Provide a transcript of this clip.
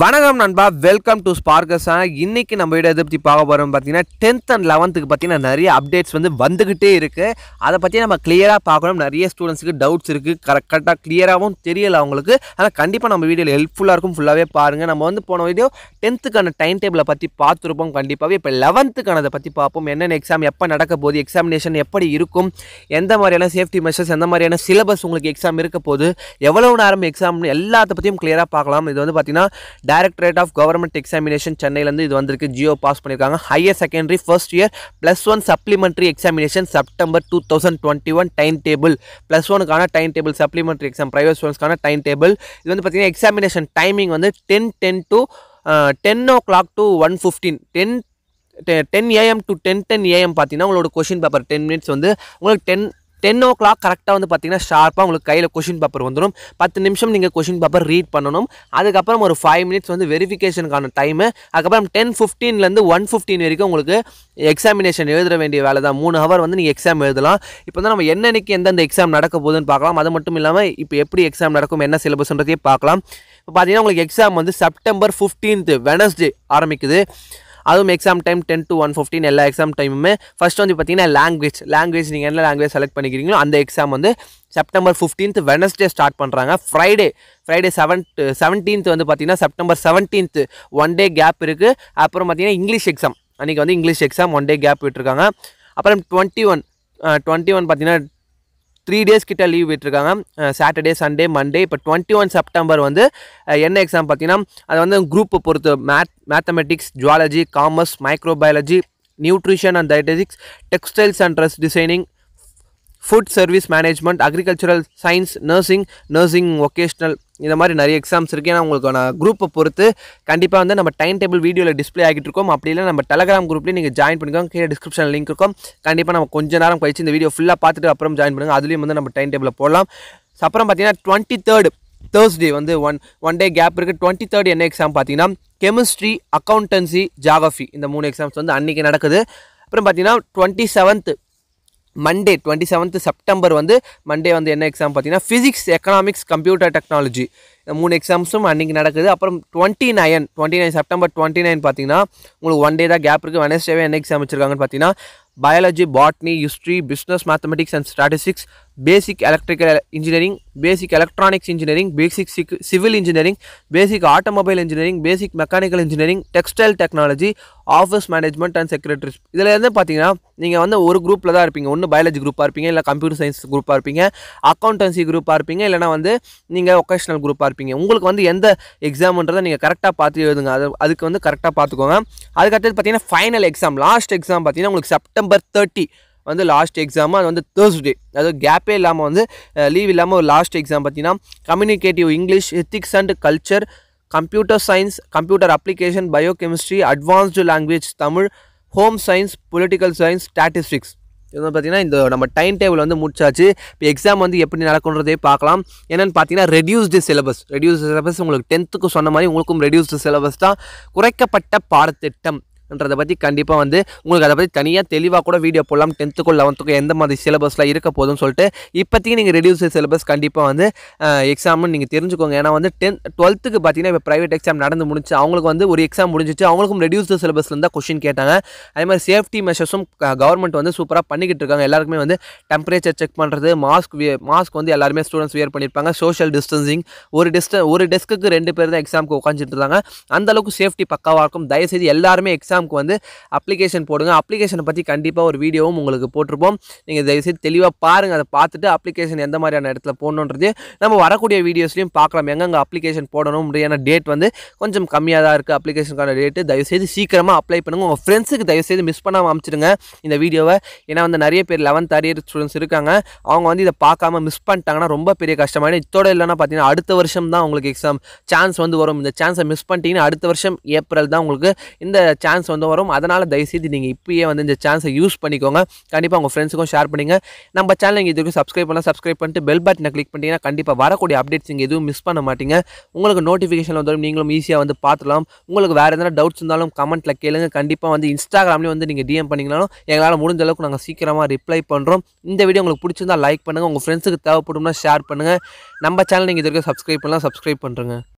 வணக்கம் நண்பா welcome to ஸ்பார்க்கஸா இன்றைக்கி நம்ம வீடு எதிர்த்தி பற்றி பார்க்க போகிறோம் பார்த்தீங்கன்னா டென்த் அண்ட் லெவன்த்துக்கு பார்த்தீங்கன்னா நிறைய அப்டேட்ஸ் வந்து வந்துக்கிட்டே இருக்குது அதை பற்றி நம்ம க்ளியராக பார்க்கணும் நிறைய ஸ்டூடெண்ட்ஸுக்கு டவுட்ஸ் இருக்குது கரெக்டாக கிளியராகவும் தெரியலை அவங்களுக்கு ஆனால் கண்டிப்பாக நம்ம வீடியோவில் ஹெல்ப்ஃபுல்லாக இருக்கும் ஃபுல்லாகவே பாருங்கள் நம்ம வந்து போன வீடியோ டென்த்துக்கான டைம் டேபிளை பற்றி பார்த்துருப்போம் கண்டிப்பாகவே இப்போ லெவன்த்துக்கான அதை பற்றி பார்ப்போம் என்னென்ன எக்ஸாம் எப்போ நடக்க போகுது எக்ஸாமினேஷன் எப்படி இருக்கும் எந்த மாதிரியான சேஃப்டி மெஷர்ஸ் எந்த மாதிரியான சிலபஸ் உங்களுக்கு எக்ஸாம் இருக்க போது எவ்வளோ நேரம் எக்ஸாம்னு எல்லாத்த பற்றியும் கிளியராக பார்க்கலாம் இது வந்து பார்த்திங்கன்னா டைரக்டரேட் ஆஃப் கவர்மெண்ட் எக்ஸாமினேஷன் சென்னையிலேருந்து இது வந்திருக்கு ஜியோ பாஸ் பண்ணியிருக்காங்க higher secondary first year plus one supplementary examination September two thousand twenty one time table plus ஒனுக்கான time table supplementary exam private ஸ்டூடெண்ட்ஸ்க்கான டைம் டேபிள் இது வந்து பார்த்தீங்கன்னா எக்ஸாமினேஷன் டைமிங் வந்து ten ten to ten o'clock to one fifteen ten ten AM to ten ten AM பார்த்தீங்கன்னா உங்களோட question paper ten minutes வந்து உங்களுக்கு டென் டென் ஓ clock கரெக்டாக வந்து பார்த்தீங்கன்னா ஷார்ப்பாக உங்களுக்கு கையில் கொஷின் பேப்பர் வந்துடும் பத்து நிமிஷம் நீங்கள் கொஷின் பேப்பர் ரீட் பண்ணணும் அதுக்கப்புறம் ஒரு ஃபைவ் மினிட்ஸ் வந்து வெரிஃபிகேஷனுக்கான டைமு அதுக்கப்புறம் டென் ஃபிஃப்டீன்லேருந்து ஒன் ஃபிஃப்டீன் வரைக்கும் உங்களுக்கு எக்ஸாமினேஷன் எழுத வேண்டிய வேலை தான் மூணு ஹவர் வந்து நீங்கள் எக்ஸாம் எழுதலாம் இப்போ தான் நம்ம என்னன்னைக்கு எந்தெந்த எக்ஸாம் நடக்க போகுதுன்னு பார்க்கலாம் அது மட்டும் இல்லாமல் இப்போ எப்படி எக்ஸாம் நடக்கும் என்ன சிலபஸ்ன்றதையும் பார்க்கலாம் இப்போ பார்த்தீங்கன்னா உங்களுக்கு எக்ஸாம் வந்து செப்டம்பர் ஃபிஃப்டீன்த்து வெனஸ்டே ஆரம்பிக்குது அதுவும் exam time ten to one fifteen எல்லா எக்ஸாம் டைமுமே ஃபஸ்ட் வந்து பார்த்தீங்கன்னா லாங்குவேஜ் லாங்குவேஜ் நீங்கள் என்ன லாங்குவேஜ் செலக்ட் பண்ணிக்கிறீங்களோ அந்த எக்ஸாம் வந்து செப்டம்பர் ஃபிஃப்டீன்த் வெனஸ்டே ஸ்டார்ட் பண்ணுறாங்க ஃப்ரைடே ஃப்ரைடே செவன்த் செவன்டீன்த் வந்து பார்த்திங்கன்னா September seventeenth one day gap இருக்குது அப்புறம் பார்த்திங்கன்னா இங்கிலீஷ் எக்ஸாம் அன்றைக்கி வந்து English exam one day gap விட்டுருக்காங்க அப்புறம் டுவெண்ட்டி ஒன் டுவெண்ட்டி ஒன் பார்த்திங்கன்னா த்ரீ டேஸ் கிட்ட லீவ் விட்டுருக்காங்க சாட்டர்டே சண்டே மண்டே இப்போ டுவெண்ட்டி ஒன் செப்டம்பர் வந்து என்ன எக்ஸாம் பார்த்தீங்கன்னா அது வந்து குரூப்பை பொறுத்து math mathematics zoology commerce microbiology nutrition and dietetics textiles and dress designing food service management agricultural science nursing nursing vocational இந்த மாதிரி நிறைய எக்ஸாம்ஸ் இருக்குது ஏன்னா உங்களுக்கான குரூப்பை பொறுத்து கண்டிப்பாக வந்து நம்ம டைம் டேபிள் வீடியோவில் டிஸ்பிளே ஆகிட்டு இருக்கோம் அப்படி இல்லை நம்ம டெலகிராம் குரூப்லேயும் நீங்கள் ஜாயின் பண்ணிக்கோங்க கீழே டிஸ்கிரிப்ஷனில் லிங்க் இருக்கும் கண்டிப்பாக நம்ம கொஞ்சம் நேரம் கழிச்சு இந்த வீடியோ ஃபுல்லாக பார்த்துட்டு அப்புறம் ஜாயின் பண்ணுங்கள் அதுலேயும் வந்து நம்ம டைம் டேபிளில் போடலாம் அப்புறம் பார்த்தீங்கன்னா டுவெண்ட்டி தேர்ட் தேர்ஸ்டே வந்து ஒன் ஒன் டே கேப் இருக்குது டுவெண்ட்டி தேர்ட் என்ன எக்ஸாம் பார்த்தீங்கன்னா கெமிஸ்ட்ரி அக்கௌண்டன்சி ஜாகிரஃபி இந்த மூணு எக்ஸாம்ஸ் வந்து அன்றைக்கி நடக்குது அப்புறம் பார்த்தீங்கன்னா twenty seventh Monday twenty seventh September வந்து மண்டே வந்து என்ன எக்ஸாம் பார்த்தீங்கன்னா ஃபிசிக்ஸ் எக்கனாமிக்ஸ் கம்ப்யூட்டர் டெக்னாலஜி இந்த மூணு எக்ஸாம்ஸும் அன்றைக்கி நடக்குது அப்புறம் twenty nine twenty nine September twenty nine பார்த்தீங்கன்னா உங்களுக்கு ஒன் டே தான் கேப் இருக்குது வெனஸ்டேவே என்ன எக்ஸாம் வச்சிருக்காங்கன்னு பார்த்தீங்கன்னா biology botany history business mathematics and statistics basic electrical engineering basic electronics engineering basic civil engineering basic automobile engineering basic mechanical engineering textile technology office management and secretaries இதில் இருந்து பார்த்தீங்கன்னா நீங்கள் வந்து ஒரு குரூப்பில் தான் இருப்பீங்க ஒன்று பயாலஜி குரூப்பாக இருப்பீங்க இல்லை கம்ப்யூட்டர் சயின்ஸ் குரூப்பாக இருப்பீங்க அக்கௌண்டன்சி குரூப்பாக இருப்பீங்க இல்லைனா வந்து நீங்கள் ஒகேஷனல் குரூப்பாக இருப்பீங்க உங்களுக்கு வந்து எந்த எக்ஸாம்ன்றதை நீங்கள் கரெக்டாக பார்த்து எழுதுங்க அது அதுக்கு வந்து கரெக்டாக பார்த்துக்கோங்க அதுக்கடுத்தது பார்த்தீங்கன்னா ஃபைனல் எக்ஸாம் லாஸ்ட் எக்ஸாம் பார்த்தீங்கன்னா உங்களுக்கு செப்டம்பர் தேர்ட்டி வந்து லாஸ்ட் எக்ஸாமு அது வந்து தேர்ஸ்டே அதாவது கேப்பே இல்லாமல் வந்து லீவ் இல்லாமல் ஒரு லாஸ்ட் எக்ஸாம் பார்த்தீங்கன்னா communicative English ethics and culture computer science computer application biochemistry advanced language Tamil home science political science statistics இது வந்து பார்த்திங்கன்னா இந்த நம்ம டைம் டேபிள் வந்து முடிச்சாச்சு இப்போ எக்ஸாம் வந்து எப்படி நடக்கணுன்றதே பார்க்கலாம் என்னென்னு பார்த்தீங்கன்னா ரெடியூஸ்டு சிலபஸ் ரெடியூஸ்டு சிலபஸ் உங்களுக்கு டென்த்துக்கு சொன்ன மாதிரி உங்களுக்கும் ரெடியூஸ்டு சிலபஸ் தான் குறைக்கப்பட்ட பாடத்திட்டம் அப்படின்றத பற்றி கண்டிப்பாக வந்து உங்களுக்கு அதை பற்றி தனியாக தெளிவாக கூட வீடியோ போடலாம் டென்த்துக்கும் லெவன்த்துக்கும் எந்த மாதிரி சிலபஸ்லாம் இருக்க போதும்னு சொல்லிட்டு இப்போதைக்கு நீங்கள் ரெடியூஸ் சிலபஸ் கண்டிப்பாக வந்து எக்ஸாம்னு நீங்கள் தெரிஞ்சுக்கோங்க ஏன்னா வந்து டென்த் டுவெல்த்துக்கு பார்த்தீங்கன்னா இப்போ ப்ரைவேட் எக்ஸாம் நடந்து முடிச்சு அவங்களுக்கு வந்து ஒரு எக்ஸாம் முடிஞ்சிச்சு அவங்களுக்கும் ரெடியூஸ்டு சிலபஸ்லேருந்து கொஷின் கேட்டாங்க அதே மாதிரி சேஃப்டி மெஷர்ஸும் கவர்மெண்ட் வந்து சூப்பராக பண்ணிக்கிட்டு இருக்காங்க எல்லாருக்குமே வந்து டெம்பரேச்சர் செக் பண்ணுறது மாஸ்க் மாஸ்க் வந்து எல்லாருமே ஸ்டூடெண்ட்ஸ் வியர் பண்ணியிருப்பாங்க சோஷியல் டிஸ்டன்சிங் ஒரு டிஸ்ட ஒரு டெஸ்க்கு ரெண்டு பேர் தான் எக்ஸாமுக்கு உட்காந்துட்டு இருந்தாங்க அந்தளவுக்கு சேஃப்டி பக்காவாக இருக்கும் தயவுசெய்து எல்லாருமே எக்ஸாம் டெலிகிராமுக்கு வந்து அப்ளிகேஷன் போடுங்க அப்ளிகேஷனை பற்றி கண்டிப்பாக ஒரு வீடியோவும் உங்களுக்கு போட்டிருப்போம் நீங்கள் தயவுசெய்து தெளிவாக பாருங்கள் அதை பார்த்துட்டு அப்ளிகேஷன் எந்த மாதிரியான இடத்துல போடணுன்றது நம்ம வரக்கூடிய வீடியோஸ்லையும் பார்க்கலாம் அங்கே அப்ளிகேஷன் போடணும் முடியான டேட் வந்து கொஞ்சம் கம்மியாக தான் இருக்குது அப்ளிகேஷனுக்கான டேட்டு தயவுசெய்து சீக்கிரமாக அப்ளை பண்ணுங்கள் உங்கள் ஃப்ரெண்ட்ஸுக்கு தயவுசெய்து மிஸ் பண்ணாமல் அமைச்சிடுங்க இந்த வீடியோவை ஏன்னா வந்து நிறைய பேர் லெவன்த் அரியர் ஸ்டூடெண்ட்ஸ் இருக்காங்க அவங்க வந்து இதை பார்க்காம மிஸ் பண்ணிட்டாங்கன்னா ரொம்ப பெரிய கஷ்டமாக இதோட இல்லைன்னா பார்த்தீங்கன்னா அடுத்த வருஷம் தான் உங்களுக்கு எக்ஸாம் சான்ஸ் வந்து வரும் இந்த சான்ஸை மிஸ் பண்ணிட்டீங்கன்னா அடுத்த வருஷம் ஏப்ரல் தான் உங்களுக்கு இந்த சான்ஸ் வந்து வரும் அதனால் தயவுசெய்து நீங்கள் இப்போயே வந்து இந்த சான்ஸை யூஸ் பண்ணிக்கோங்க கண்டிப்பாக உங்கள் ஃப்ரெண்ட்ஸுக்கும் ஷேர் பண்ணுங்கள் நம்ம சேனல் நீங்கள் இதுக்கு சப்ஸ்கிரைப் பண்ணால் சப்ஸ்கிரைப் பண்ணிட்டு பெல் பட்டனை கிளிக் பண்ணிங்கன்னா கண்டிப்பாக வரக்கூடிய அப்டேட்ஸ் நீங்கள் எதுவும் மிஸ் பண்ண மாட்டீங்க உங்களுக்கு நோட்டிஃபிகேஷன் வந்தாலும் நீங்களும் ஈஸியாக வந்து பார்த்துலாம் உங்களுக்கு வேறு எதனா டவுட்ஸ் இருந்தாலும் கமெண்ட்டில் கேளுங்க கண்டிப்பாக வந்து இன்ஸ்டாகிராம்லேயும் வந்து நீங்கள் டிஎம் பண்ணிங்கனாலும் எங்களால் முடிஞ்ச அளவுக்கு நாங்கள் சீக்கிரமாக ரிப்ளை பண்ணுறோம் இந்த வீடியோ உங்களுக்கு பிடிச்சிருந்தால் லைக் பண்ணுங்கள் உங்கள் ஃப்ரெண்ட்ஸுக்கு தேவைப்படும்னா ஷேர் பண்ணுங்கள் நம்ம சேனல் நீங்கள் இதுக்கு சப்ஸ்கிரைப் பண்ணலாம் சப்ஸ்கிரைப் பண்ணுறேங்க